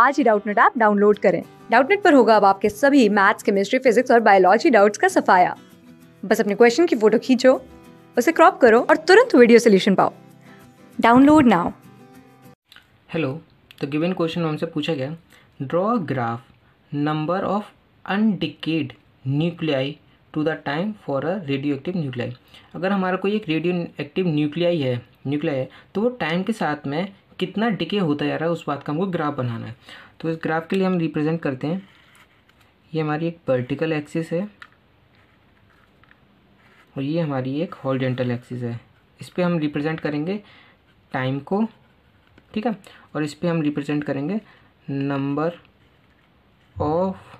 आज ही Doubtnut app download करें डाउटनेट पर होगा अब आपके सभी मैथ्स केमिस्ट्री फिजिक्स और बायोलॉजी डाउट्स का सफाया बस अपने क्वेश्चन की फोटो खींचो उसे क्रॉप करो और तुरंत वीडियो सोल्यूशन पाओ डाउनलोड नाउ हेलो तो गिवन क्वेश्चन हमसे पूछा गया draw graph number of undecayed nuclei to the time for a radioactive nuclei अगर हमारा कोई एक रेडियो एक्टिव न्यूक्लियाई है न्यूक्लियाई है तो वो टाइम के साथ में कितना डिके होता जा रहा है उस बात का हमको ग्राफ बनाना है तो इस ग्राफ के लिए हम रिप्रेजेंट करते हैं ये हमारी एक वर्टिकल एक्सिस है और ये हमारी एक हॉर्जेंटल एक्सिस है इस पर हम रिप्रेजेंट करेंगे टाइम को ठीक है और इस पर हम रिप्रेजेंट करेंगे नंबर ऑफ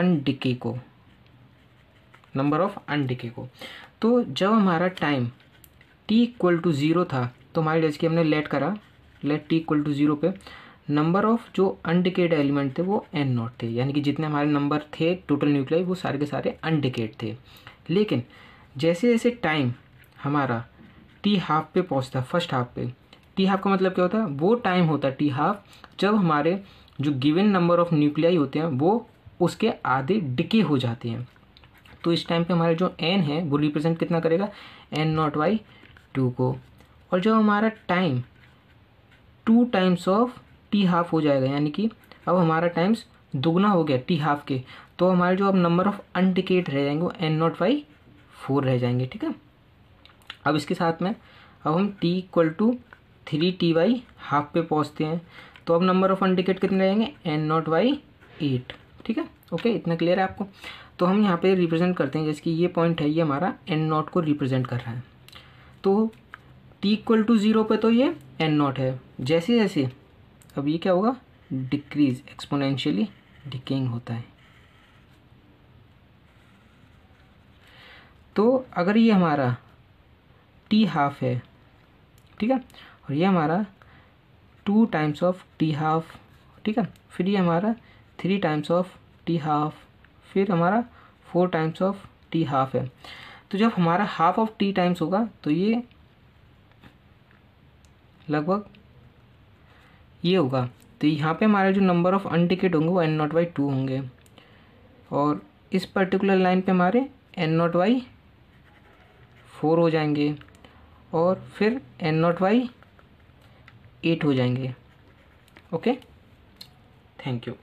अनडिके को नंबर ऑफ अनडिके को तो जब हमारा time t equal to zero था तो हमारे डेज की हमने लेट करा let t equal to zero पे नंबर ऑफ जो अनडिकेड एलिमेंट थे वो एन नॉट थे यानी कि जितने हमारे नंबर थे टोटल न्यूक्लियाई वो सारे के सारे अनडिकेड थे लेकिन जैसे जैसे टाइम हमारा टी हाफ पे पहुंचता फर्स्ट हाफ पे टी हाफ का मतलब क्या होता है वो टाइम होता है टी हाफ जब हमारे जो गिवन नंबर ऑफ न्यूक्लियाई होते हैं वो उसके आधे डिके हो जाते हैं तो इस टाइम पे हमारे जो एन है वो रिप्रेजेंट कितना करेगा एन नॉट वाई टू को और जो हमारा time two times of t half हो जाएगा यानी कि अब हमारा टाइम्स दोगुना हो गया टी हाफ के तो हमारे जो अब नंबर ऑफ अनडिकेट रह जाएंगे वो एन नॉट बाई फोर रह जाएंगे ठीक है अब इसके साथ में अब हम t equal to three t by half पे पहुँचते हैं तो अब नंबर ऑफ अनडिकेट कितने रहेंगे एन नॉट बाई एट ठीक है ओके इतना क्लियर है आपको तो हम यहाँ पे रिप्रेजेंट करते हैं जैसे कि ये पॉइंट है ये हमारा एन नॉट को रिप्रेजेंट कर रहा है तो टी इक्वल टू ज़ीरो पे तो ये एन नॉट है जैसे जैसे अब ये क्या होगा डिक्रीज एक्सपोनेंशियली डिकेइंग होता है तो अगर ये हमारा टी हाफ है ठीक है और ये हमारा two times of t half ठीक है फिर ये हमारा three times of t half फिर हमारा four times of t half है तो जब हमारा हाफ ऑफ टी टाइम्स होगा तो ये लगभग ये होगा तो यहाँ पे हमारे जो नंबर ऑफ़ टिकट होंगे वो एन नॉट वाई टू होंगे और इस पर्टिकुलर लाइन पे हमारे एन नॉट वाई फोर हो जाएंगे और फिर एन नॉट वाई एट हो जाएंगे okay thank you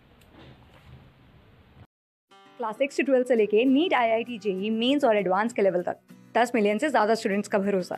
class six से ट्वेल्थ से लेके NEET I I T J mains और एडवांस के लेवल तक दस मिलियन से ज़्यादा स्टूडेंट्स का भरोसा